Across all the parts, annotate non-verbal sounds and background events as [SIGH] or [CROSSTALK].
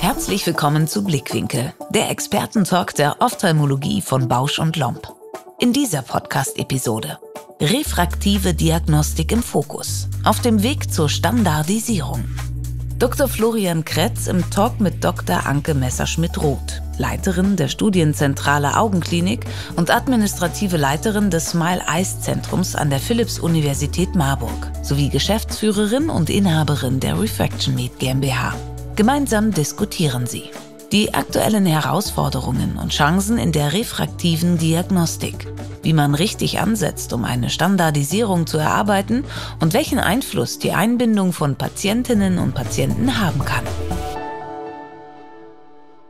Herzlich willkommen zu Blickwinkel, der Expertentalk der Ophthalmologie von Bausch und Lomb. In dieser Podcast-Episode Refraktive Diagnostik im Fokus auf dem Weg zur Standardisierung. Dr. Florian Kretz im Talk mit Dr. Anke Messerschmidt-Roth. Leiterin der Studienzentrale Augenklinik und administrative Leiterin des Smile-Eyes-Zentrums an der Philips universität Marburg sowie Geschäftsführerin und Inhaberin der Refraction Meet GmbH. Gemeinsam diskutieren sie die aktuellen Herausforderungen und Chancen in der refraktiven Diagnostik, wie man richtig ansetzt, um eine Standardisierung zu erarbeiten und welchen Einfluss die Einbindung von Patientinnen und Patienten haben kann.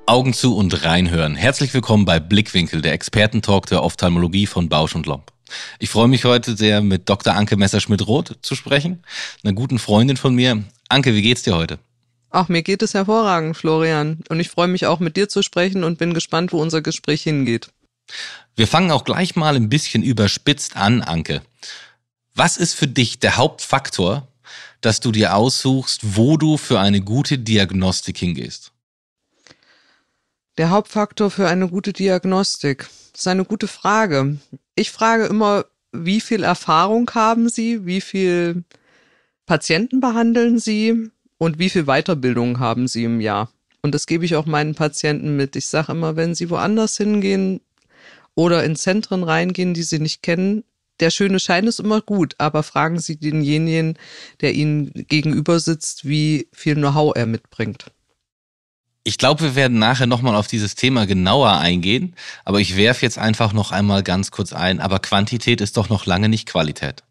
Augen zu und reinhören. Herzlich willkommen bei Blickwinkel, der Expertentalk der Ophthalmologie von Bausch und Lomb. Ich freue mich heute sehr, mit Dr. Anke Messerschmidt-Roth zu sprechen, einer guten Freundin von mir. Anke, wie geht's dir heute? Ach, mir geht es hervorragend, Florian. Und ich freue mich auch, mit dir zu sprechen und bin gespannt, wo unser Gespräch hingeht. Wir fangen auch gleich mal ein bisschen überspitzt an, Anke. Was ist für dich der Hauptfaktor, dass du dir aussuchst, wo du für eine gute Diagnostik hingehst? Der Hauptfaktor für eine gute Diagnostik. Das ist eine gute Frage. Ich frage immer, wie viel Erfahrung haben Sie? Wie viel Patienten behandeln Sie? Und wie viel Weiterbildung haben Sie im Jahr? Und das gebe ich auch meinen Patienten mit. Ich sage immer, wenn Sie woanders hingehen oder in Zentren reingehen, die Sie nicht kennen, der schöne Schein ist immer gut, aber fragen Sie denjenigen, der Ihnen gegenüber sitzt, wie viel Know-how er mitbringt. Ich glaube, wir werden nachher nochmal auf dieses Thema genauer eingehen, aber ich werfe jetzt einfach noch einmal ganz kurz ein. Aber Quantität ist doch noch lange nicht Qualität.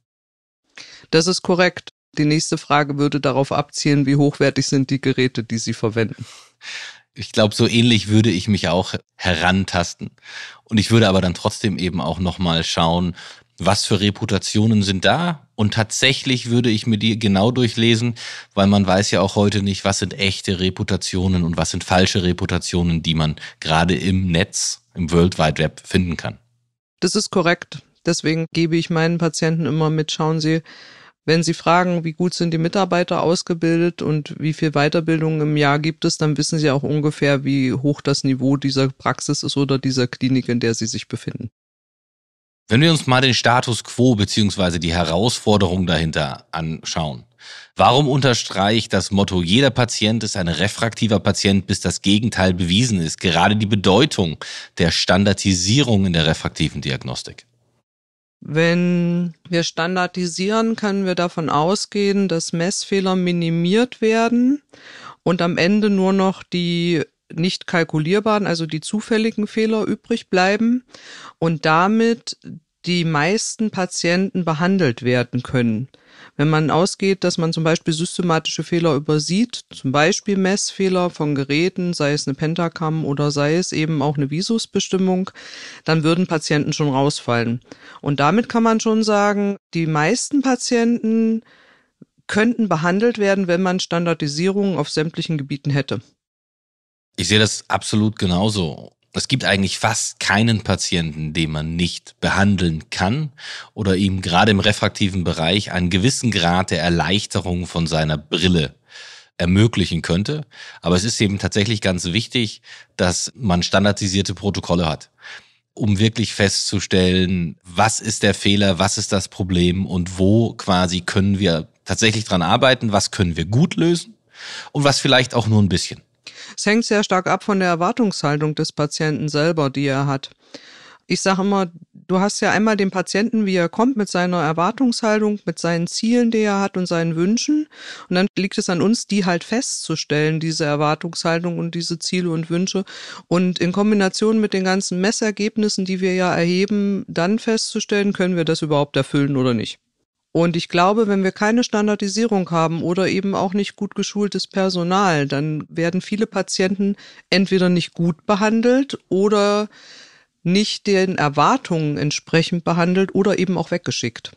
Das ist korrekt. Die nächste Frage würde darauf abzielen, wie hochwertig sind die Geräte, die Sie verwenden. Ich glaube, so ähnlich würde ich mich auch herantasten. Und ich würde aber dann trotzdem eben auch nochmal schauen, was für Reputationen sind da? Und tatsächlich würde ich mir die genau durchlesen, weil man weiß ja auch heute nicht, was sind echte Reputationen und was sind falsche Reputationen, die man gerade im Netz, im World Wide Web finden kann. Das ist korrekt. Deswegen gebe ich meinen Patienten immer mit, schauen Sie, wenn Sie fragen, wie gut sind die Mitarbeiter ausgebildet und wie viel Weiterbildung im Jahr gibt es, dann wissen Sie auch ungefähr, wie hoch das Niveau dieser Praxis ist oder dieser Klinik, in der Sie sich befinden. Wenn wir uns mal den Status quo beziehungsweise die Herausforderung dahinter anschauen, warum unterstreicht das Motto, jeder Patient ist ein refraktiver Patient, bis das Gegenteil bewiesen ist, gerade die Bedeutung der Standardisierung in der refraktiven Diagnostik? Wenn wir standardisieren, können wir davon ausgehen, dass Messfehler minimiert werden und am Ende nur noch die nicht kalkulierbaren, also die zufälligen Fehler übrig bleiben und damit die meisten Patienten behandelt werden können. Wenn man ausgeht, dass man zum Beispiel systematische Fehler übersieht, zum Beispiel Messfehler von Geräten, sei es eine Pentacam oder sei es eben auch eine Visusbestimmung, dann würden Patienten schon rausfallen. Und damit kann man schon sagen, die meisten Patienten könnten behandelt werden, wenn man Standardisierung auf sämtlichen Gebieten hätte. Ich sehe das absolut genauso. Es gibt eigentlich fast keinen Patienten, den man nicht behandeln kann oder ihm gerade im refraktiven Bereich einen gewissen Grad der Erleichterung von seiner Brille ermöglichen könnte. Aber es ist eben tatsächlich ganz wichtig, dass man standardisierte Protokolle hat, um wirklich festzustellen, was ist der Fehler, was ist das Problem und wo quasi können wir tatsächlich dran arbeiten, was können wir gut lösen und was vielleicht auch nur ein bisschen. Es hängt sehr stark ab von der Erwartungshaltung des Patienten selber, die er hat. Ich sage immer, du hast ja einmal den Patienten, wie er kommt, mit seiner Erwartungshaltung, mit seinen Zielen, die er hat und seinen Wünschen. Und dann liegt es an uns, die halt festzustellen, diese Erwartungshaltung und diese Ziele und Wünsche. Und in Kombination mit den ganzen Messergebnissen, die wir ja erheben, dann festzustellen, können wir das überhaupt erfüllen oder nicht. Und ich glaube, wenn wir keine Standardisierung haben oder eben auch nicht gut geschultes Personal, dann werden viele Patienten entweder nicht gut behandelt oder nicht den Erwartungen entsprechend behandelt oder eben auch weggeschickt.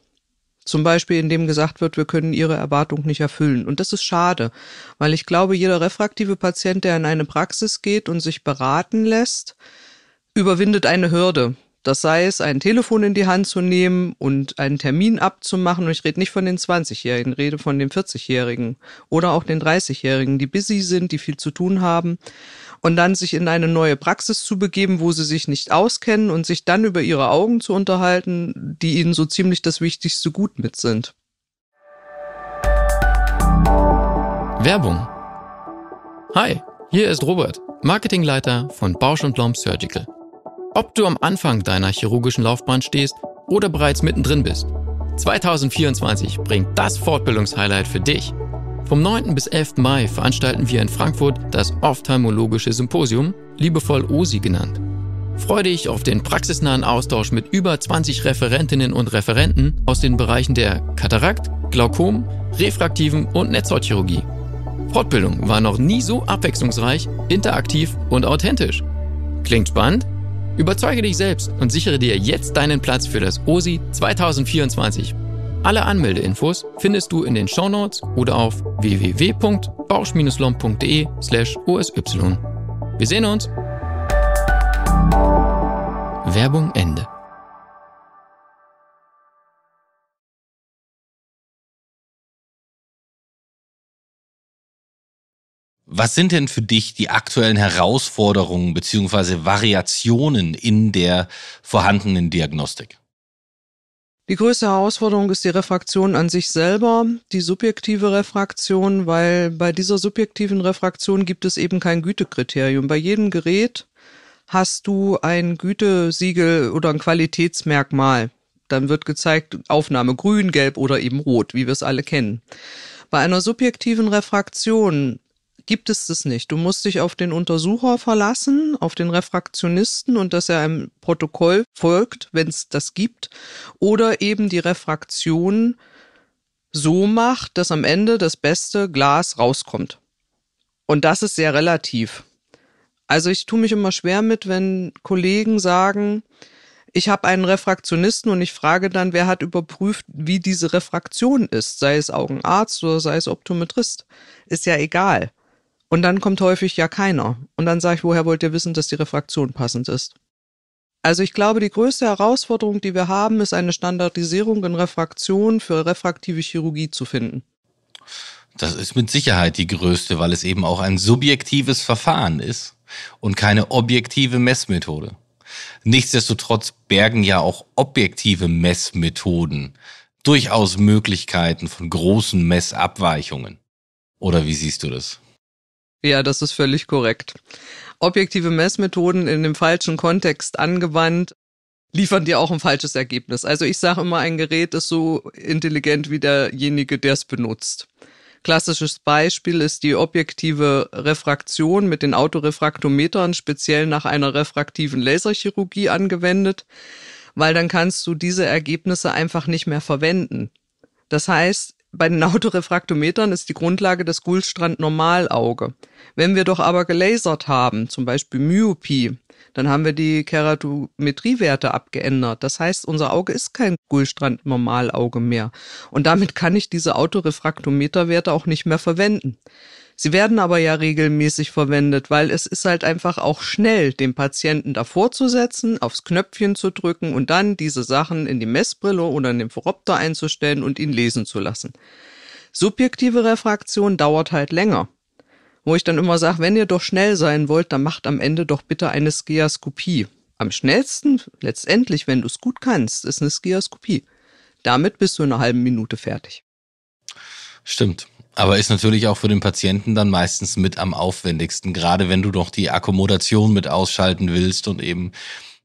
Zum Beispiel, indem gesagt wird, wir können ihre Erwartung nicht erfüllen. Und das ist schade, weil ich glaube, jeder refraktive Patient, der in eine Praxis geht und sich beraten lässt, überwindet eine Hürde. Das sei es, ein Telefon in die Hand zu nehmen und einen Termin abzumachen. Und ich rede nicht von den 20-Jährigen, rede von den 40-Jährigen oder auch den 30-Jährigen, die busy sind, die viel zu tun haben. Und dann sich in eine neue Praxis zu begeben, wo sie sich nicht auskennen und sich dann über ihre Augen zu unterhalten, die ihnen so ziemlich das wichtigste Gut mit sind. Werbung. Hi, hier ist Robert, Marketingleiter von Bausch Lomb Surgical. Ob du am Anfang deiner chirurgischen Laufbahn stehst oder bereits mittendrin bist, 2024 bringt das Fortbildungshighlight für dich. Vom 9. bis 11. Mai veranstalten wir in Frankfurt das Ophthalmologische Symposium, liebevoll OSI genannt. Freue dich auf den praxisnahen Austausch mit über 20 Referentinnen und Referenten aus den Bereichen der Katarakt, Glaukom, refraktiven und Netzhautchirurgie. Fortbildung war noch nie so abwechslungsreich, interaktiv und authentisch. Klingt spannend? Überzeuge dich selbst und sichere dir jetzt deinen Platz für das OSI 2024. Alle Anmeldeinfos findest du in den Shownotes oder auf www.bausch-lomb.de slash osy. Wir sehen uns! Werbung Ende. Was sind denn für dich die aktuellen Herausforderungen beziehungsweise Variationen in der vorhandenen Diagnostik? Die größte Herausforderung ist die Refraktion an sich selber, die subjektive Refraktion, weil bei dieser subjektiven Refraktion gibt es eben kein Gütekriterium. Bei jedem Gerät hast du ein Gütesiegel oder ein Qualitätsmerkmal. Dann wird gezeigt Aufnahme grün, gelb oder eben rot, wie wir es alle kennen. Bei einer subjektiven Refraktion gibt es das nicht. Du musst dich auf den Untersucher verlassen, auf den Refraktionisten und dass er einem Protokoll folgt, wenn es das gibt, oder eben die Refraktion so macht, dass am Ende das beste Glas rauskommt. Und das ist sehr relativ. Also ich tue mich immer schwer mit, wenn Kollegen sagen, ich habe einen Refraktionisten und ich frage dann, wer hat überprüft, wie diese Refraktion ist, sei es Augenarzt oder sei es Optometrist. Ist ja egal. Und dann kommt häufig ja keiner. Und dann sage ich, woher wollt ihr wissen, dass die Refraktion passend ist? Also ich glaube, die größte Herausforderung, die wir haben, ist eine Standardisierung in Refraktion für refraktive Chirurgie zu finden. Das ist mit Sicherheit die größte, weil es eben auch ein subjektives Verfahren ist und keine objektive Messmethode. Nichtsdestotrotz bergen ja auch objektive Messmethoden durchaus Möglichkeiten von großen Messabweichungen. Oder wie siehst du das? Ja, das ist völlig korrekt. Objektive Messmethoden in dem falschen Kontext angewandt liefern dir auch ein falsches Ergebnis. Also ich sage immer, ein Gerät ist so intelligent wie derjenige, der es benutzt. Klassisches Beispiel ist die objektive Refraktion mit den Autorefraktometern, speziell nach einer refraktiven Laserchirurgie angewendet, weil dann kannst du diese Ergebnisse einfach nicht mehr verwenden. Das heißt, bei den Autorefraktometern ist die Grundlage das Gulstrand Normalauge. Wenn wir doch aber gelasert haben, zum Beispiel Myopie, dann haben wir die Keratometriewerte abgeändert. Das heißt, unser Auge ist kein Gulstrand Normalauge mehr. Und damit kann ich diese Autorefraktometerwerte auch nicht mehr verwenden. Sie werden aber ja regelmäßig verwendet, weil es ist halt einfach auch schnell, den Patienten davor zu setzen, aufs Knöpfchen zu drücken und dann diese Sachen in die Messbrille oder in den Phoropter einzustellen und ihn lesen zu lassen. Subjektive Refraktion dauert halt länger. Wo ich dann immer sage, wenn ihr doch schnell sein wollt, dann macht am Ende doch bitte eine Skiaskopie. Am schnellsten, letztendlich, wenn du es gut kannst, ist eine Skiaskopie. Damit bist du in einer halben Minute fertig. Stimmt. Aber ist natürlich auch für den Patienten dann meistens mit am aufwendigsten, gerade wenn du doch die Akkommodation mit ausschalten willst und eben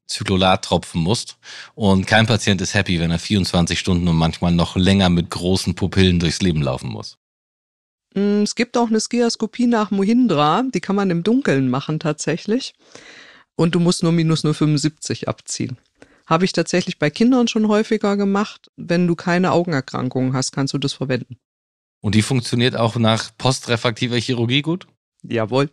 Zyklolat tropfen musst. Und kein Patient ist happy, wenn er 24 Stunden und manchmal noch länger mit großen Pupillen durchs Leben laufen muss. Mm, es gibt auch eine Skiaskopie nach Mohindra, die kann man im Dunkeln machen tatsächlich. Und du musst nur minus 0,75 abziehen. Habe ich tatsächlich bei Kindern schon häufiger gemacht. Wenn du keine Augenerkrankungen hast, kannst du das verwenden. Und die funktioniert auch nach postrefraktiver Chirurgie gut? Jawohl.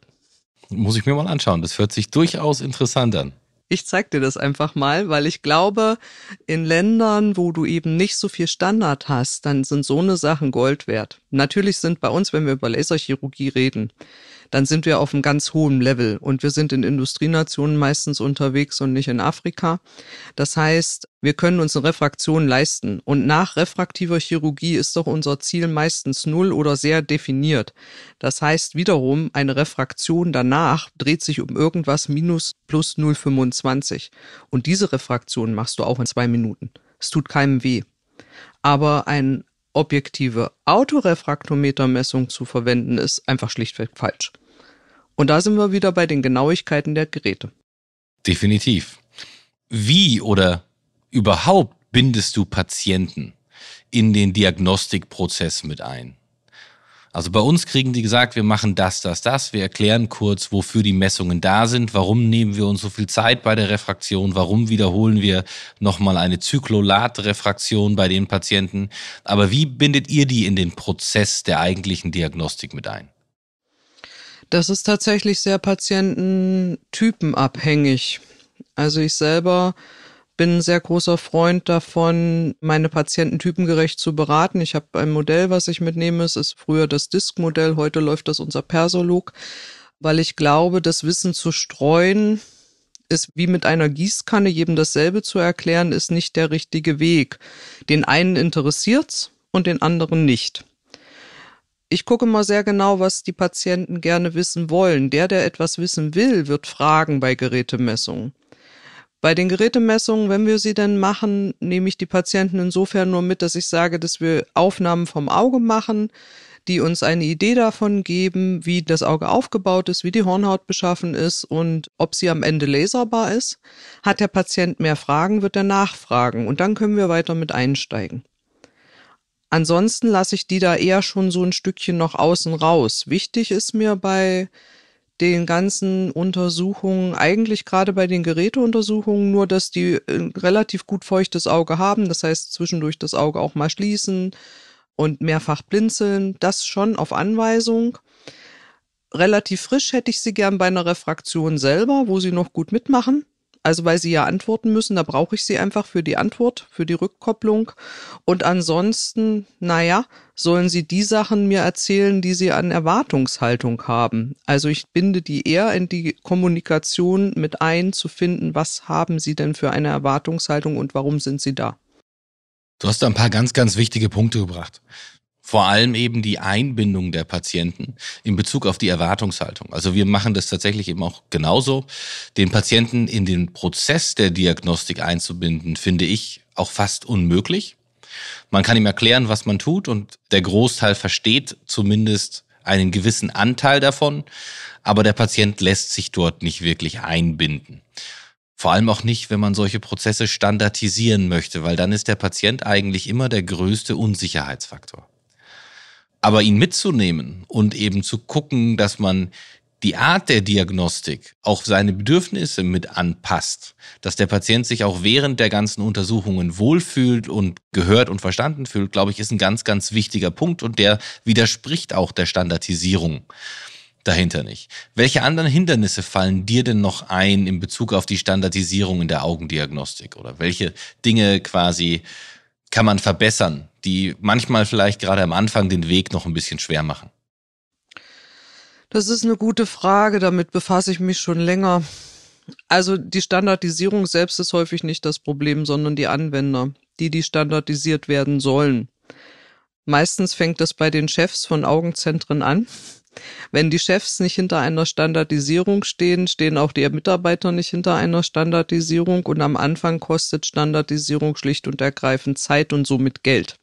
Muss ich mir mal anschauen. Das hört sich durchaus interessant an. Ich zeig dir das einfach mal, weil ich glaube, in Ländern, wo du eben nicht so viel Standard hast, dann sind so eine Sachen Gold wert. Natürlich sind bei uns, wenn wir über Laserchirurgie reden, dann sind wir auf einem ganz hohen Level und wir sind in Industrienationen meistens unterwegs und nicht in Afrika. Das heißt, wir können uns eine Refraktion leisten und nach refraktiver Chirurgie ist doch unser Ziel meistens null oder sehr definiert. Das heißt wiederum, eine Refraktion danach dreht sich um irgendwas minus plus 0,25 und diese Refraktion machst du auch in zwei Minuten. Es tut keinem weh. Aber ein objektive Autorefraktometermessung zu verwenden, ist einfach schlichtweg falsch. Und da sind wir wieder bei den Genauigkeiten der Geräte. Definitiv. Wie oder überhaupt bindest du Patienten in den Diagnostikprozess mit ein? Also bei uns kriegen die gesagt, wir machen das, das, das. Wir erklären kurz, wofür die Messungen da sind, warum nehmen wir uns so viel Zeit bei der Refraktion, warum wiederholen wir nochmal eine Zyklolat-Refraktion bei den Patienten. Aber wie bindet ihr die in den Prozess der eigentlichen Diagnostik mit ein? Das ist tatsächlich sehr patiententypenabhängig. Also ich selber bin ein sehr großer Freund davon, meine Patienten typengerecht zu beraten. Ich habe ein Modell, was ich mitnehme. Es ist früher das Disk-Modell, heute läuft das unser Persolog, weil ich glaube, das Wissen zu streuen ist wie mit einer Gießkanne, jedem dasselbe zu erklären, ist nicht der richtige Weg. Den einen interessiert's und den anderen nicht ich gucke mal sehr genau, was die Patienten gerne wissen wollen. Der, der etwas wissen will, wird fragen bei Gerätemessungen. Bei den Gerätemessungen, wenn wir sie denn machen, nehme ich die Patienten insofern nur mit, dass ich sage, dass wir Aufnahmen vom Auge machen, die uns eine Idee davon geben, wie das Auge aufgebaut ist, wie die Hornhaut beschaffen ist und ob sie am Ende laserbar ist. Hat der Patient mehr Fragen, wird er nachfragen und dann können wir weiter mit einsteigen. Ansonsten lasse ich die da eher schon so ein Stückchen noch außen raus. Wichtig ist mir bei den ganzen Untersuchungen, eigentlich gerade bei den Geräteuntersuchungen, nur dass die relativ gut feuchtes Auge haben, das heißt zwischendurch das Auge auch mal schließen und mehrfach blinzeln, das schon auf Anweisung. Relativ frisch hätte ich sie gern bei einer Refraktion selber, wo sie noch gut mitmachen. Also weil sie ja antworten müssen, da brauche ich sie einfach für die Antwort, für die Rückkopplung. Und ansonsten, naja, sollen sie die Sachen mir erzählen, die sie an Erwartungshaltung haben. Also ich binde die eher in die Kommunikation mit ein, zu finden, was haben sie denn für eine Erwartungshaltung und warum sind sie da. Du hast da ein paar ganz, ganz wichtige Punkte gebracht vor allem eben die Einbindung der Patienten in Bezug auf die Erwartungshaltung. Also wir machen das tatsächlich eben auch genauso. Den Patienten in den Prozess der Diagnostik einzubinden, finde ich auch fast unmöglich. Man kann ihm erklären, was man tut und der Großteil versteht zumindest einen gewissen Anteil davon, aber der Patient lässt sich dort nicht wirklich einbinden. Vor allem auch nicht, wenn man solche Prozesse standardisieren möchte, weil dann ist der Patient eigentlich immer der größte Unsicherheitsfaktor. Aber ihn mitzunehmen und eben zu gucken, dass man die Art der Diagnostik auch seine Bedürfnisse mit anpasst, dass der Patient sich auch während der ganzen Untersuchungen wohlfühlt und gehört und verstanden fühlt, glaube ich, ist ein ganz, ganz wichtiger Punkt und der widerspricht auch der Standardisierung dahinter nicht. Welche anderen Hindernisse fallen dir denn noch ein in Bezug auf die Standardisierung in der Augendiagnostik oder welche Dinge quasi kann man verbessern die manchmal vielleicht gerade am Anfang den Weg noch ein bisschen schwer machen? Das ist eine gute Frage, damit befasse ich mich schon länger. Also die Standardisierung selbst ist häufig nicht das Problem, sondern die Anwender, die die standardisiert werden sollen. Meistens fängt das bei den Chefs von Augenzentren an. Wenn die Chefs nicht hinter einer Standardisierung stehen, stehen auch die Mitarbeiter nicht hinter einer Standardisierung und am Anfang kostet Standardisierung schlicht und ergreifend Zeit und somit Geld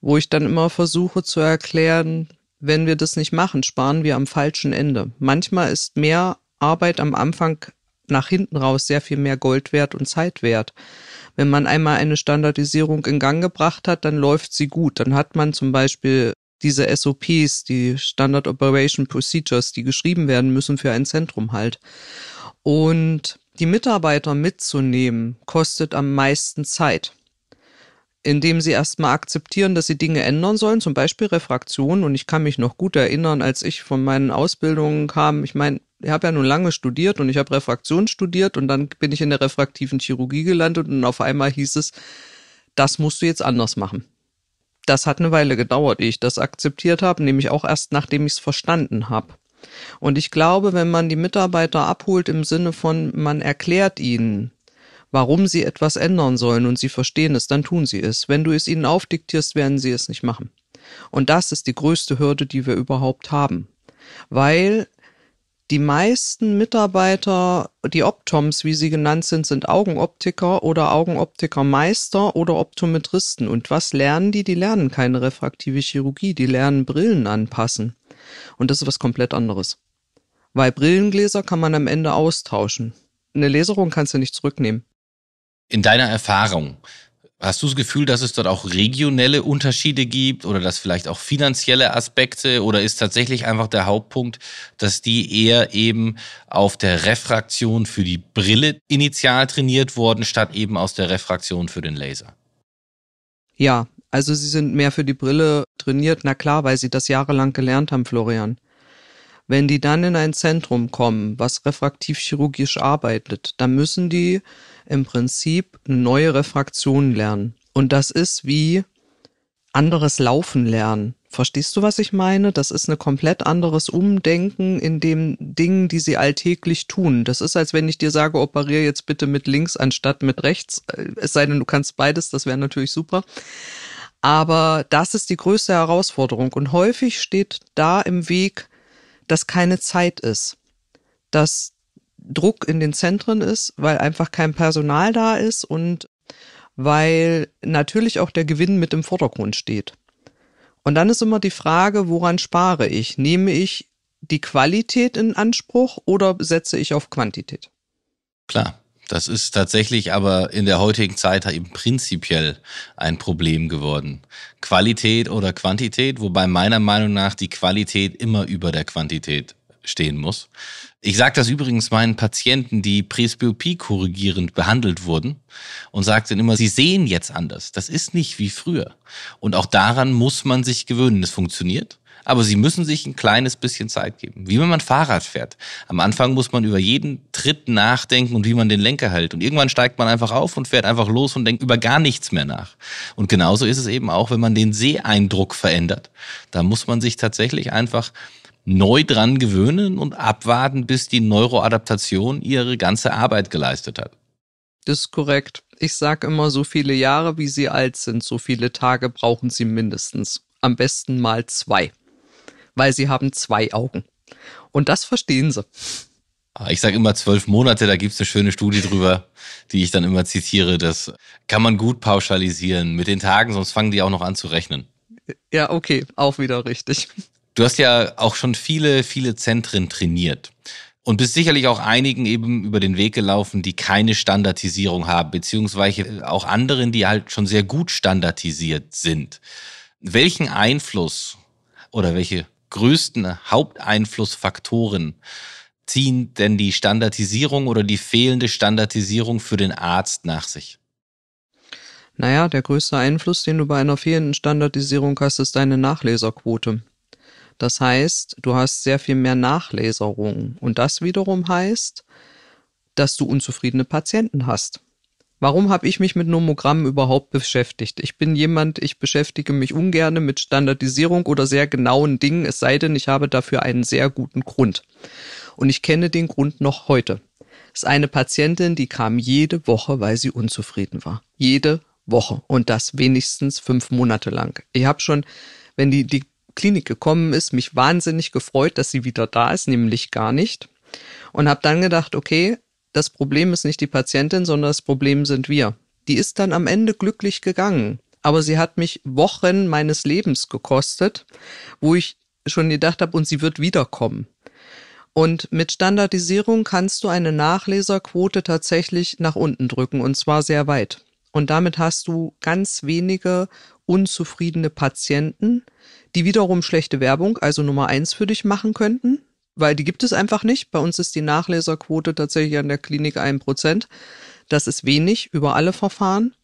wo ich dann immer versuche zu erklären, wenn wir das nicht machen, sparen wir am falschen Ende. Manchmal ist mehr Arbeit am Anfang nach hinten raus sehr viel mehr Gold wert und Zeit wert. Wenn man einmal eine Standardisierung in Gang gebracht hat, dann läuft sie gut. Dann hat man zum Beispiel diese SOPs, die Standard Operation Procedures, die geschrieben werden müssen für ein Zentrum halt. Und die Mitarbeiter mitzunehmen, kostet am meisten Zeit indem sie erstmal akzeptieren, dass sie Dinge ändern sollen, zum Beispiel Refraktion. Und ich kann mich noch gut erinnern, als ich von meinen Ausbildungen kam, ich meine, ich habe ja nun lange studiert und ich habe Refraktion studiert und dann bin ich in der refraktiven Chirurgie gelandet und auf einmal hieß es, das musst du jetzt anders machen. Das hat eine Weile gedauert, ehe ich das akzeptiert habe, nämlich auch erst nachdem ich es verstanden habe. Und ich glaube, wenn man die Mitarbeiter abholt im Sinne von, man erklärt ihnen, warum sie etwas ändern sollen und sie verstehen es, dann tun sie es. Wenn du es ihnen aufdiktierst, werden sie es nicht machen. Und das ist die größte Hürde, die wir überhaupt haben. Weil die meisten Mitarbeiter, die Optoms, wie sie genannt sind, sind Augenoptiker oder Augenoptikermeister oder Optometristen. Und was lernen die? Die lernen keine refraktive Chirurgie, die lernen Brillen anpassen. Und das ist was komplett anderes. Weil Brillengläser kann man am Ende austauschen. Eine Laserung kannst du nicht zurücknehmen. In deiner Erfahrung, hast du das Gefühl, dass es dort auch regionelle Unterschiede gibt oder dass vielleicht auch finanzielle Aspekte oder ist tatsächlich einfach der Hauptpunkt, dass die eher eben auf der Refraktion für die Brille initial trainiert wurden, statt eben aus der Refraktion für den Laser? Ja, also sie sind mehr für die Brille trainiert, na klar, weil sie das jahrelang gelernt haben, Florian. Wenn die dann in ein Zentrum kommen, was refraktiv chirurgisch arbeitet, dann müssen die im Prinzip neue Refraktionen lernen. Und das ist wie anderes Laufen lernen. Verstehst du, was ich meine? Das ist ein komplett anderes Umdenken in den Dingen, die sie alltäglich tun. Das ist, als wenn ich dir sage, operiere jetzt bitte mit links anstatt mit rechts. Äh, es sei denn, du kannst beides, das wäre natürlich super. Aber das ist die größte Herausforderung. Und häufig steht da im Weg, dass keine Zeit ist. Dass Druck in den Zentren ist, weil einfach kein Personal da ist und weil natürlich auch der Gewinn mit im Vordergrund steht. Und dann ist immer die Frage, woran spare ich? Nehme ich die Qualität in Anspruch oder setze ich auf Quantität? Klar, das ist tatsächlich aber in der heutigen Zeit eben prinzipiell ein Problem geworden. Qualität oder Quantität, wobei meiner Meinung nach die Qualität immer über der Quantität stehen muss. Ich sage das übrigens meinen Patienten, die Presbyopie korrigierend behandelt wurden und sage dann immer, sie sehen jetzt anders. Das ist nicht wie früher. Und auch daran muss man sich gewöhnen. Es funktioniert aber sie müssen sich ein kleines bisschen Zeit geben. Wie wenn man Fahrrad fährt. Am Anfang muss man über jeden Tritt nachdenken und wie man den Lenker hält. Und irgendwann steigt man einfach auf und fährt einfach los und denkt über gar nichts mehr nach. Und genauso ist es eben auch, wenn man den Seeeindruck verändert. Da muss man sich tatsächlich einfach neu dran gewöhnen und abwarten, bis die Neuroadaptation ihre ganze Arbeit geleistet hat. Das ist korrekt. Ich sage immer, so viele Jahre, wie sie alt sind, so viele Tage brauchen sie mindestens. Am besten mal zwei. Weil sie haben zwei Augen. Und das verstehen sie. Ah, ich sage immer zwölf Monate, da gibt es eine schöne Studie drüber, die ich dann immer zitiere. Das kann man gut pauschalisieren mit den Tagen, sonst fangen die auch noch an zu rechnen. Ja, okay, auch wieder richtig. Du hast ja auch schon viele, viele Zentren trainiert und bist sicherlich auch einigen eben über den Weg gelaufen, die keine Standardisierung haben, beziehungsweise auch anderen, die halt schon sehr gut standardisiert sind. Welchen Einfluss oder welche größten Haupteinflussfaktoren ziehen denn die Standardisierung oder die fehlende Standardisierung für den Arzt nach sich? Naja, der größte Einfluss, den du bei einer fehlenden Standardisierung hast, ist deine Nachleserquote. Das heißt, du hast sehr viel mehr Nachleserung. Und das wiederum heißt, dass du unzufriedene Patienten hast. Warum habe ich mich mit Nomogrammen überhaupt beschäftigt? Ich bin jemand, ich beschäftige mich ungern mit Standardisierung oder sehr genauen Dingen, es sei denn, ich habe dafür einen sehr guten Grund. Und ich kenne den Grund noch heute. Es ist eine Patientin, die kam jede Woche, weil sie unzufrieden war. Jede Woche. Und das wenigstens fünf Monate lang. Ich habe schon, wenn die, die Klinik gekommen ist, mich wahnsinnig gefreut, dass sie wieder da ist, nämlich gar nicht. Und habe dann gedacht, okay, das Problem ist nicht die Patientin, sondern das Problem sind wir. Die ist dann am Ende glücklich gegangen. Aber sie hat mich Wochen meines Lebens gekostet, wo ich schon gedacht habe, und sie wird wiederkommen. Und mit Standardisierung kannst du eine Nachleserquote tatsächlich nach unten drücken, und zwar sehr weit. Und damit hast du ganz wenige unzufriedene Patienten, die wiederum schlechte Werbung, also Nummer eins für dich machen könnten, weil die gibt es einfach nicht. Bei uns ist die Nachleserquote tatsächlich an der Klinik ein Prozent. Das ist wenig über alle Verfahren.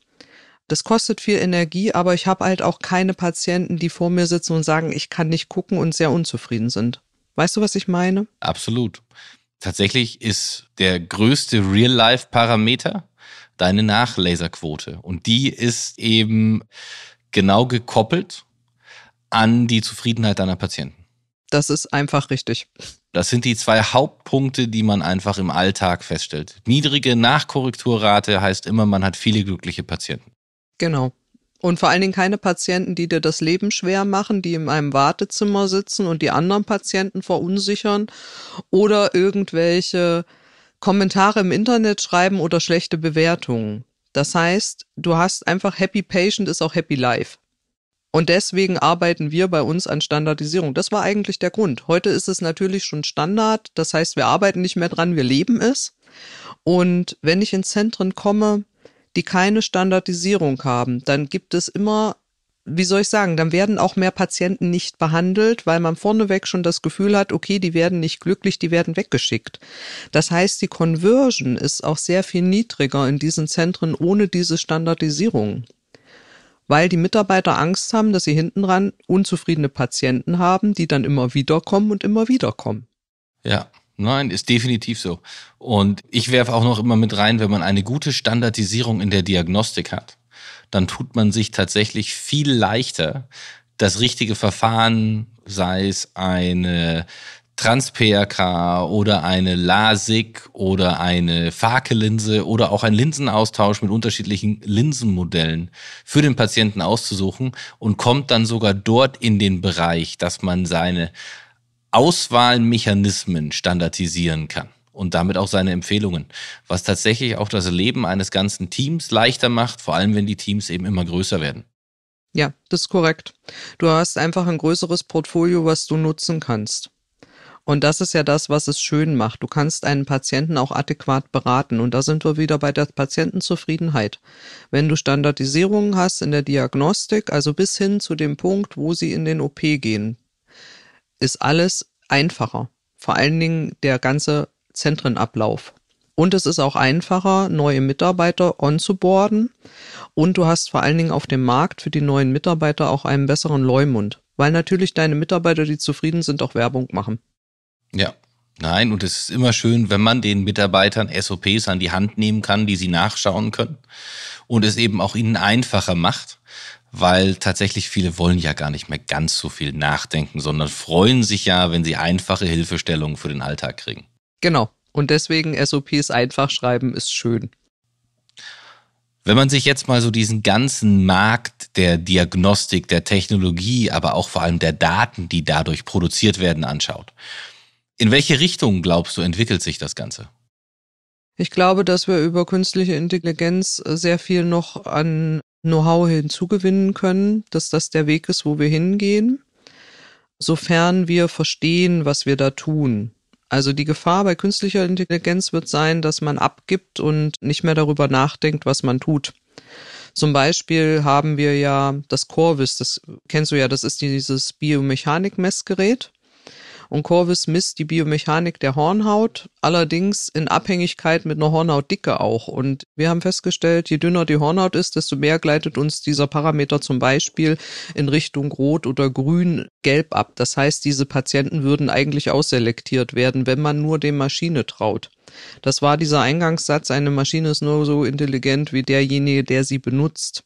Das kostet viel Energie, aber ich habe halt auch keine Patienten, die vor mir sitzen und sagen, ich kann nicht gucken und sehr unzufrieden sind. Weißt du, was ich meine? Absolut. Tatsächlich ist der größte Real-Life-Parameter deine Nachlaserquote. Und die ist eben genau gekoppelt an die Zufriedenheit deiner Patienten. Das ist einfach richtig. Das sind die zwei Hauptpunkte, die man einfach im Alltag feststellt. Niedrige Nachkorrekturrate heißt immer, man hat viele glückliche Patienten. Genau. Und vor allen Dingen keine Patienten, die dir das Leben schwer machen, die in einem Wartezimmer sitzen und die anderen Patienten verunsichern oder irgendwelche Kommentare im Internet schreiben oder schlechte Bewertungen. Das heißt, du hast einfach Happy Patient ist auch Happy Life. Und deswegen arbeiten wir bei uns an Standardisierung. Das war eigentlich der Grund. Heute ist es natürlich schon Standard. Das heißt, wir arbeiten nicht mehr dran, wir leben es. Und wenn ich in Zentren komme, die keine Standardisierung haben, dann gibt es immer wie soll ich sagen, dann werden auch mehr Patienten nicht behandelt, weil man vorneweg schon das Gefühl hat, okay, die werden nicht glücklich, die werden weggeschickt. Das heißt, die Conversion ist auch sehr viel niedriger in diesen Zentren ohne diese Standardisierung. Weil die Mitarbeiter Angst haben, dass sie hinten dran unzufriedene Patienten haben, die dann immer wiederkommen und immer wiederkommen. Ja, Nein, ist definitiv so. Und ich werfe auch noch immer mit rein, wenn man eine gute Standardisierung in der Diagnostik hat, dann tut man sich tatsächlich viel leichter, das richtige Verfahren, sei es eine Trans-PRK oder eine LASIK oder eine Fake-Linse oder auch ein Linsenaustausch mit unterschiedlichen Linsenmodellen für den Patienten auszusuchen und kommt dann sogar dort in den Bereich, dass man seine Auswahlmechanismen standardisieren kann und damit auch seine Empfehlungen, was tatsächlich auch das Leben eines ganzen Teams leichter macht, vor allem wenn die Teams eben immer größer werden. Ja, das ist korrekt. Du hast einfach ein größeres Portfolio, was du nutzen kannst. Und das ist ja das, was es schön macht. Du kannst einen Patienten auch adäquat beraten. Und da sind wir wieder bei der Patientenzufriedenheit. Wenn du Standardisierungen hast in der Diagnostik, also bis hin zu dem Punkt, wo sie in den OP gehen, ist alles einfacher. Vor allen Dingen der ganze Zentrenablauf. Und es ist auch einfacher, neue Mitarbeiter onzuboarden. Und du hast vor allen Dingen auf dem Markt für die neuen Mitarbeiter auch einen besseren Leumund, weil natürlich deine Mitarbeiter, die zufrieden sind, auch Werbung machen. Ja. Nein, und es ist immer schön, wenn man den Mitarbeitern SOPs an die Hand nehmen kann, die sie nachschauen können und es eben auch ihnen einfacher macht, weil tatsächlich viele wollen ja gar nicht mehr ganz so viel nachdenken, sondern freuen sich ja, wenn sie einfache Hilfestellungen für den Alltag kriegen. Genau. Und deswegen SOPs einfach schreiben ist schön. Wenn man sich jetzt mal so diesen ganzen Markt der Diagnostik, der Technologie, aber auch vor allem der Daten, die dadurch produziert werden, anschaut, in welche Richtung glaubst du, entwickelt sich das Ganze? Ich glaube, dass wir über künstliche Intelligenz äh, sehr viel noch an Know-how hinzugewinnen können, dass das der Weg ist, wo wir hingehen, sofern wir verstehen, was wir da tun. Also die Gefahr bei künstlicher Intelligenz wird sein, dass man abgibt und nicht mehr darüber nachdenkt, was man tut. Zum Beispiel haben wir ja das Corvis, das kennst du ja, das ist dieses Biomechanik-Messgerät. Und Corvus misst die Biomechanik der Hornhaut, allerdings in Abhängigkeit mit einer Hornhautdicke auch. Und wir haben festgestellt, je dünner die Hornhaut ist, desto mehr gleitet uns dieser Parameter zum Beispiel in Richtung Rot oder Grün, Gelb ab. Das heißt, diese Patienten würden eigentlich ausselektiert werden, wenn man nur dem Maschine traut. Das war dieser Eingangssatz, eine Maschine ist nur so intelligent wie derjenige, der sie benutzt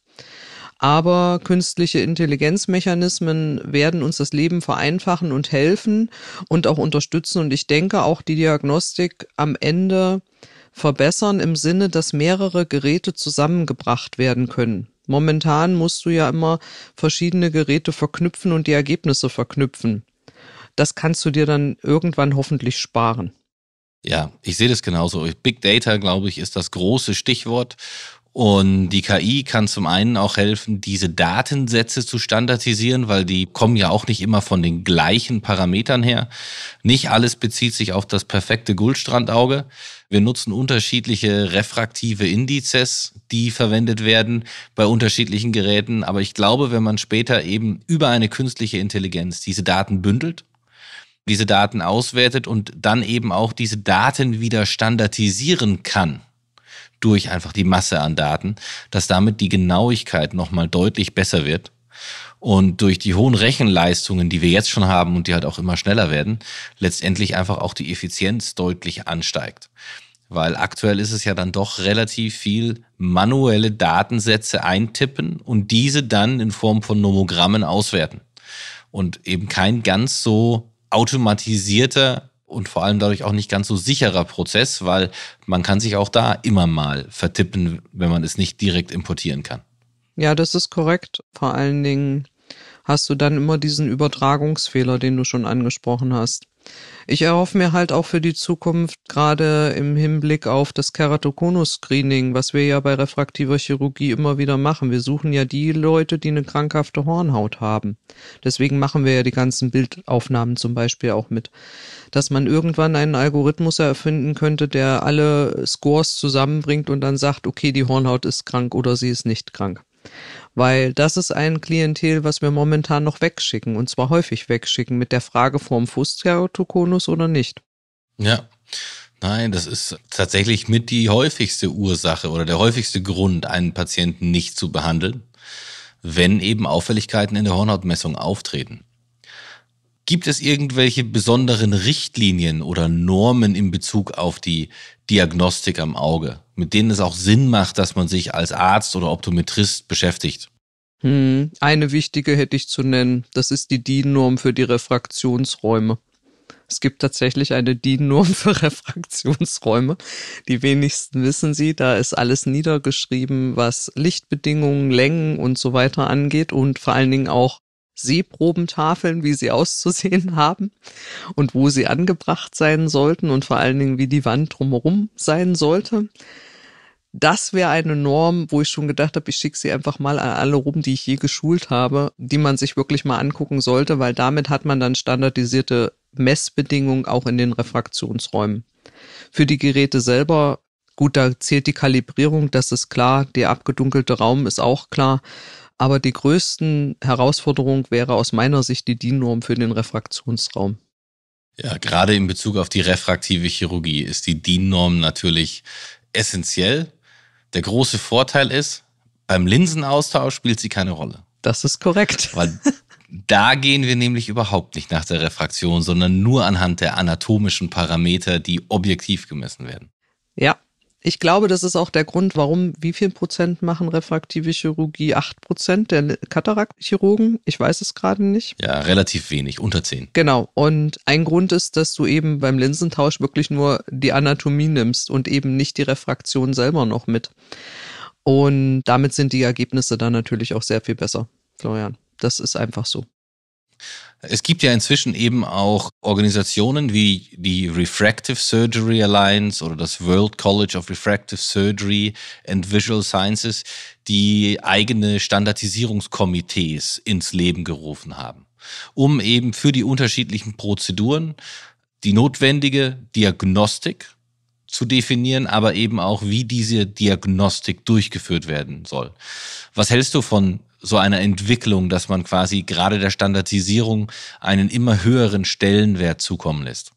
aber künstliche Intelligenzmechanismen werden uns das Leben vereinfachen und helfen und auch unterstützen. Und ich denke auch die Diagnostik am Ende verbessern im Sinne, dass mehrere Geräte zusammengebracht werden können. Momentan musst du ja immer verschiedene Geräte verknüpfen und die Ergebnisse verknüpfen. Das kannst du dir dann irgendwann hoffentlich sparen. Ja, ich sehe das genauso. Big Data, glaube ich, ist das große Stichwort. Und die KI kann zum einen auch helfen, diese Datensätze zu standardisieren, weil die kommen ja auch nicht immer von den gleichen Parametern her. Nicht alles bezieht sich auf das perfekte Guldstrandauge. Wir nutzen unterschiedliche refraktive Indizes, die verwendet werden bei unterschiedlichen Geräten. Aber ich glaube, wenn man später eben über eine künstliche Intelligenz diese Daten bündelt diese Daten auswertet und dann eben auch diese Daten wieder standardisieren kann, durch einfach die Masse an Daten, dass damit die Genauigkeit nochmal deutlich besser wird. Und durch die hohen Rechenleistungen, die wir jetzt schon haben und die halt auch immer schneller werden, letztendlich einfach auch die Effizienz deutlich ansteigt. Weil aktuell ist es ja dann doch relativ viel manuelle Datensätze eintippen und diese dann in Form von Nomogrammen auswerten. Und eben kein ganz so automatisierter und vor allem dadurch auch nicht ganz so sicherer Prozess, weil man kann sich auch da immer mal vertippen, wenn man es nicht direkt importieren kann. Ja, das ist korrekt. Vor allen Dingen hast du dann immer diesen Übertragungsfehler, den du schon angesprochen hast ich erhoffe mir halt auch für die Zukunft, gerade im Hinblick auf das Keratokonus-Screening, was wir ja bei refraktiver Chirurgie immer wieder machen. Wir suchen ja die Leute, die eine krankhafte Hornhaut haben. Deswegen machen wir ja die ganzen Bildaufnahmen zum Beispiel auch mit. Dass man irgendwann einen Algorithmus erfinden könnte, der alle Scores zusammenbringt und dann sagt, okay, die Hornhaut ist krank oder sie ist nicht krank. Weil das ist ein Klientel, was wir momentan noch wegschicken und zwar häufig wegschicken mit der Frage vorm Fußkeratokonus oder nicht. Ja. Nein, das ist tatsächlich mit die häufigste Ursache oder der häufigste Grund, einen Patienten nicht zu behandeln, wenn eben Auffälligkeiten in der Hornhautmessung auftreten. Gibt es irgendwelche besonderen Richtlinien oder Normen in Bezug auf die Diagnostik am Auge, mit denen es auch Sinn macht, dass man sich als Arzt oder Optometrist beschäftigt? Hm, eine wichtige hätte ich zu nennen. Das ist die DIN-Norm für die Refraktionsräume. Es gibt tatsächlich eine DIN-Norm [LAUGHS] für Refraktionsräume. Die wenigsten wissen sie. Da ist alles niedergeschrieben, was Lichtbedingungen, Längen und so weiter angeht und vor allen Dingen auch Sehprobentafeln, wie sie auszusehen [LAUGHS] haben und wo sie angebracht sein sollten und vor allen Dingen, wie die Wand drumherum sein sollte. Das wäre eine Norm, wo ich schon gedacht habe, ich schicke sie einfach mal an alle rum, die ich je geschult habe, die man sich wirklich mal angucken sollte, weil damit hat man dann standardisierte Messbedingungen auch in den Refraktionsräumen. Für die Geräte selber, gut, da zählt die Kalibrierung, das ist klar, der abgedunkelte Raum ist auch klar aber die größten Herausforderung wäre aus meiner Sicht die DIN-Norm für den Refraktionsraum. Ja, gerade in Bezug auf die refraktive Chirurgie ist die DIN-Norm natürlich essentiell. Der große Vorteil ist, beim Linsenaustausch spielt sie keine Rolle. Das ist korrekt. Weil da gehen wir nämlich überhaupt nicht nach der Refraktion, sondern nur anhand der anatomischen Parameter, die objektiv gemessen werden. Ja, ich glaube, das ist auch der Grund, warum, wie viel Prozent machen refraktive Chirurgie? Acht Prozent der Kataraktchirurgen? Ich weiß es gerade nicht. Ja, relativ wenig, unter zehn. Genau. Und ein Grund ist, dass du eben beim Linsentausch wirklich nur die Anatomie nimmst und eben nicht die Refraktion selber noch mit. Und damit sind die Ergebnisse dann natürlich auch sehr viel besser, Florian. Das ist einfach so. Es gibt ja inzwischen eben auch Organisationen wie die Refractive Surgery Alliance oder das World College of Refractive Surgery and Visual Sciences, die eigene Standardisierungskomitees ins Leben gerufen haben, um eben für die unterschiedlichen Prozeduren die notwendige Diagnostik zu definieren, aber eben auch, wie diese Diagnostik durchgeführt werden soll. Was hältst du von so einer Entwicklung, dass man quasi gerade der Standardisierung einen immer höheren Stellenwert zukommen lässt?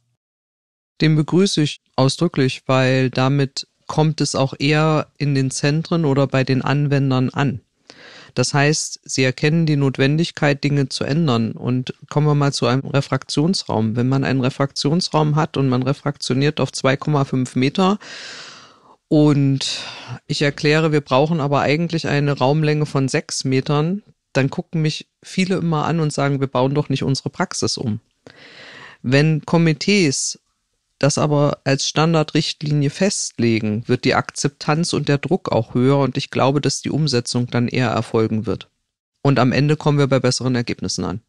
Den begrüße ich ausdrücklich, weil damit kommt es auch eher in den Zentren oder bei den Anwendern an. Das heißt, sie erkennen die Notwendigkeit, Dinge zu ändern. Und kommen wir mal zu einem Refraktionsraum. Wenn man einen Refraktionsraum hat und man refraktioniert auf 2,5 Meter, und ich erkläre, wir brauchen aber eigentlich eine Raumlänge von sechs Metern. Dann gucken mich viele immer an und sagen, wir bauen doch nicht unsere Praxis um. Wenn Komitees das aber als Standardrichtlinie festlegen, wird die Akzeptanz und der Druck auch höher und ich glaube, dass die Umsetzung dann eher erfolgen wird. Und am Ende kommen wir bei besseren Ergebnissen an.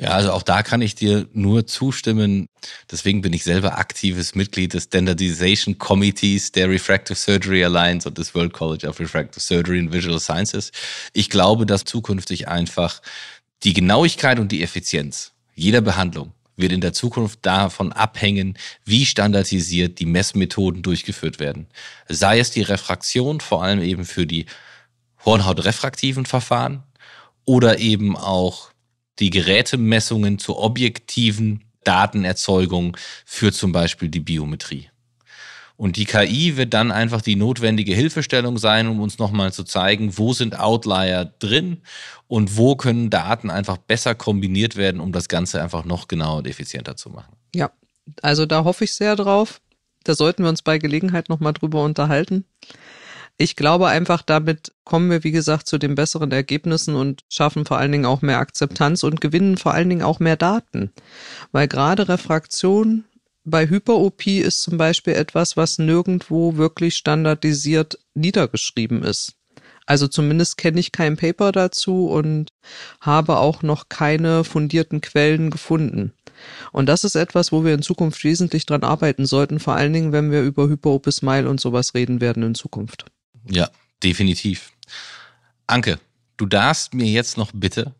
Ja, also auch da kann ich dir nur zustimmen. Deswegen bin ich selber aktives Mitglied des Standardization Committees der Refractive Surgery Alliance und des World College of Refractive Surgery and Visual Sciences. Ich glaube, dass zukünftig einfach die Genauigkeit und die Effizienz jeder Behandlung wird in der Zukunft davon abhängen, wie standardisiert die Messmethoden durchgeführt werden. Sei es die Refraktion, vor allem eben für die Hornhautrefraktiven Verfahren oder eben auch die Gerätemessungen zur objektiven Datenerzeugung für zum Beispiel die Biometrie. Und die KI wird dann einfach die notwendige Hilfestellung sein, um uns nochmal zu zeigen, wo sind Outlier drin und wo können Daten einfach besser kombiniert werden, um das Ganze einfach noch genauer und effizienter zu machen. Ja, also da hoffe ich sehr drauf. Da sollten wir uns bei Gelegenheit nochmal drüber unterhalten. Ich glaube einfach, damit kommen wir, wie gesagt, zu den besseren Ergebnissen und schaffen vor allen Dingen auch mehr Akzeptanz und gewinnen vor allen Dingen auch mehr Daten. Weil gerade Refraktion bei Hyperopie ist zum Beispiel etwas, was nirgendwo wirklich standardisiert niedergeschrieben ist. Also zumindest kenne ich kein Paper dazu und habe auch noch keine fundierten Quellen gefunden. Und das ist etwas, wo wir in Zukunft wesentlich dran arbeiten sollten, vor allen Dingen, wenn wir über Hyperopis Mile und sowas reden werden in Zukunft. Ja, definitiv. Anke, du darfst mir jetzt noch bitte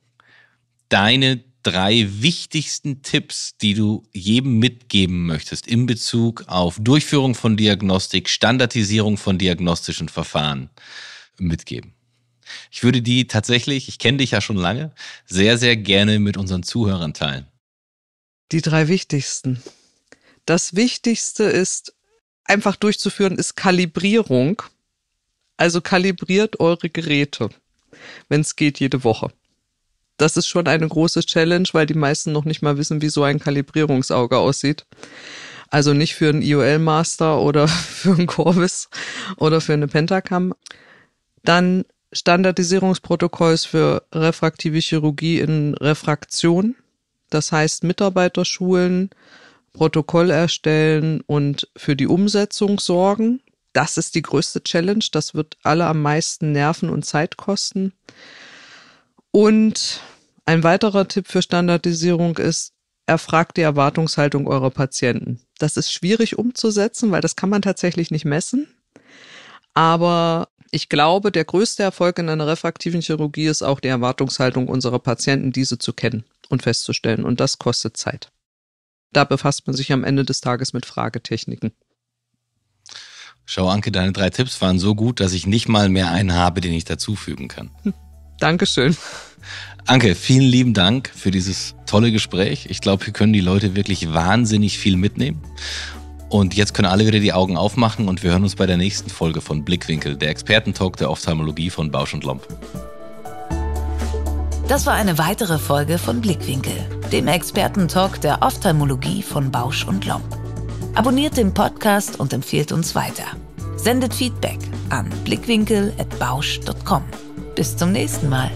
deine drei wichtigsten Tipps, die du jedem mitgeben möchtest in Bezug auf Durchführung von Diagnostik, Standardisierung von diagnostischen Verfahren mitgeben. Ich würde die tatsächlich, ich kenne dich ja schon lange, sehr, sehr gerne mit unseren Zuhörern teilen. Die drei wichtigsten. Das Wichtigste ist, einfach durchzuführen, ist Kalibrierung. Also kalibriert eure Geräte, wenn es geht, jede Woche. Das ist schon eine große Challenge, weil die meisten noch nicht mal wissen, wie so ein Kalibrierungsauge aussieht. Also nicht für einen IOL Master oder [LAUGHS] für einen Corvus oder für eine Pentacam. Dann Standardisierungsprotokolls für refraktive Chirurgie in Refraktion. Das heißt, Mitarbeiter schulen, Protokoll erstellen und für die Umsetzung sorgen das ist die größte Challenge. Das wird alle am meisten Nerven und Zeit kosten. Und ein weiterer Tipp für Standardisierung ist, erfragt die Erwartungshaltung eurer Patienten. Das ist schwierig umzusetzen, weil das kann man tatsächlich nicht messen. Aber ich glaube, der größte Erfolg in einer refraktiven Chirurgie ist auch die Erwartungshaltung unserer Patienten, diese zu kennen und festzustellen. Und das kostet Zeit. Da befasst man sich am Ende des Tages mit Fragetechniken. Schau, Anke, deine drei Tipps waren so gut, dass ich nicht mal mehr einen habe, den ich dazufügen kann. Hm, Dankeschön. Anke, vielen lieben Dank für dieses tolle Gespräch. Ich glaube, hier können die Leute wirklich wahnsinnig viel mitnehmen. Und jetzt können alle wieder die Augen aufmachen und wir hören uns bei der nächsten Folge von Blickwinkel, der Expertentalk der Ophthalmologie von Bausch und Lomb. Das war eine weitere Folge von Blickwinkel, dem Expertentalk der Ophthalmologie von Bausch und Lomb. Abonniert den Podcast und empfehlt uns weiter. Sendet Feedback an blickwinkel.bausch.com. Bis zum nächsten Mal.